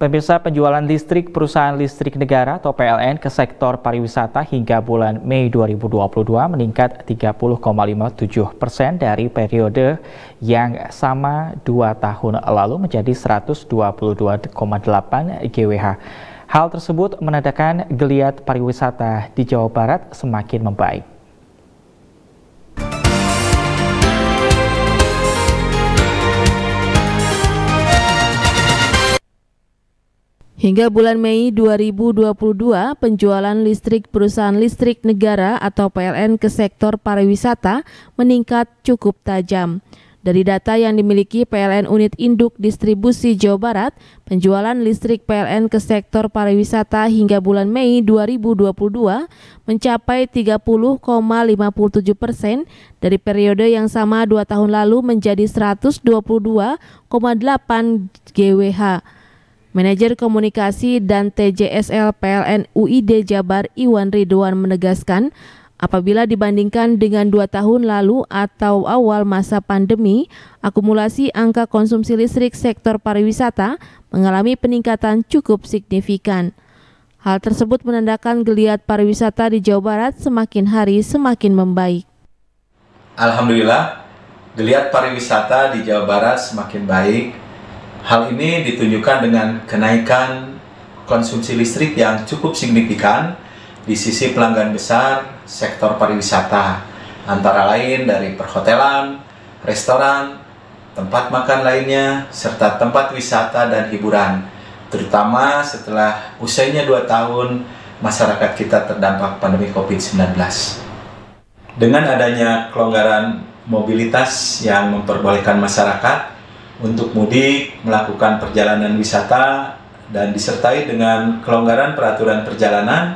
Pemirsa penjualan listrik perusahaan listrik negara atau PLN ke sektor pariwisata hingga bulan Mei 2022 meningkat 30,57 persen dari periode yang sama dua tahun lalu menjadi 122,8 GWH. Hal tersebut menandakan geliat pariwisata di Jawa Barat semakin membaik. Hingga bulan Mei 2022, penjualan listrik perusahaan listrik negara atau PLN ke sektor pariwisata meningkat cukup tajam. Dari data yang dimiliki PLN Unit Induk Distribusi Jawa Barat, penjualan listrik PLN ke sektor pariwisata hingga bulan Mei 2022 mencapai 30,57 persen dari periode yang sama dua tahun lalu menjadi 122,8 GWH. Manajer Komunikasi dan TJSL PLN UID Jabar Iwan Ridwan menegaskan, apabila dibandingkan dengan dua tahun lalu atau awal masa pandemi, akumulasi angka konsumsi listrik sektor pariwisata mengalami peningkatan cukup signifikan. Hal tersebut menandakan geliat pariwisata di Jawa Barat semakin hari semakin membaik. Alhamdulillah, geliat pariwisata di Jawa Barat semakin baik Hal ini ditunjukkan dengan kenaikan konsumsi listrik yang cukup signifikan di sisi pelanggan besar sektor pariwisata, antara lain dari perhotelan, restoran, tempat makan lainnya, serta tempat wisata dan hiburan. Terutama setelah usainya dua tahun masyarakat kita terdampak pandemi COVID-19. Dengan adanya kelonggaran mobilitas yang memperbolehkan masyarakat untuk mudik, melakukan perjalanan wisata, dan disertai dengan kelonggaran peraturan perjalanan,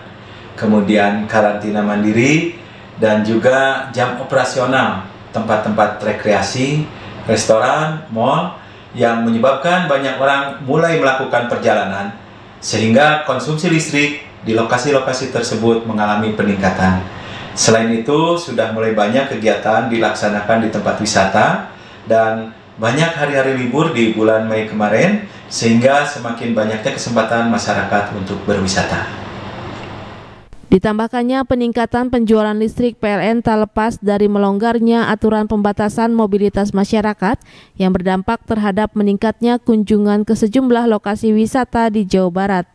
kemudian karantina mandiri, dan juga jam operasional tempat-tempat rekreasi, restoran, mall, yang menyebabkan banyak orang mulai melakukan perjalanan, sehingga konsumsi listrik di lokasi-lokasi tersebut mengalami peningkatan. Selain itu, sudah mulai banyak kegiatan dilaksanakan di tempat wisata, dan banyak hari-hari libur di bulan Mei kemarin sehingga semakin banyaknya kesempatan masyarakat untuk berwisata. Ditambahkannya peningkatan penjualan listrik PLN tak lepas dari melonggarnya aturan pembatasan mobilitas masyarakat yang berdampak terhadap meningkatnya kunjungan ke sejumlah lokasi wisata di Jawa Barat.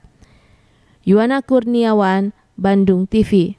Yuana Kurniawan, Bandung TV.